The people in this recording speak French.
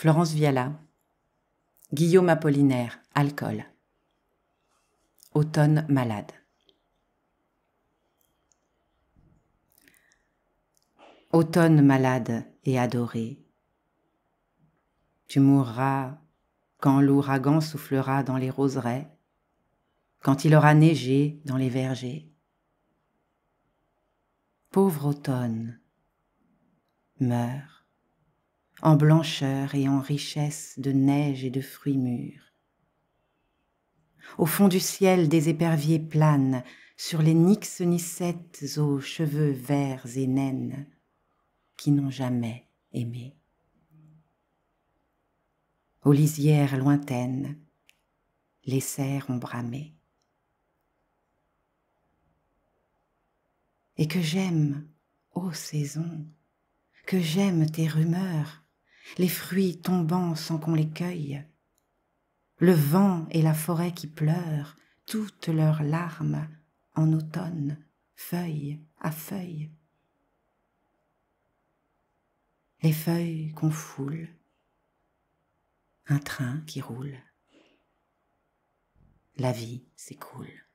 Florence Viala. Guillaume Apollinaire, Alcool. Automne malade. Automne malade et adoré. Tu mourras quand l'ouragan soufflera dans les roseraies, quand il aura neigé dans les vergers. Pauvre automne, meurs en blancheur et en richesse de neige et de fruits mûrs. Au fond du ciel, des éperviers planent sur les nixes nicettes aux cheveux verts et naines qui n'ont jamais aimé. Aux lisières lointaines, les cerfs ont bramé. Et que j'aime, ô saison, que j'aime tes rumeurs, les fruits tombant sans qu'on les cueille, le vent et la forêt qui pleurent toutes leurs larmes en automne, feuille à feuille. Les feuilles qu'on foule, un train qui roule, la vie s'écoule.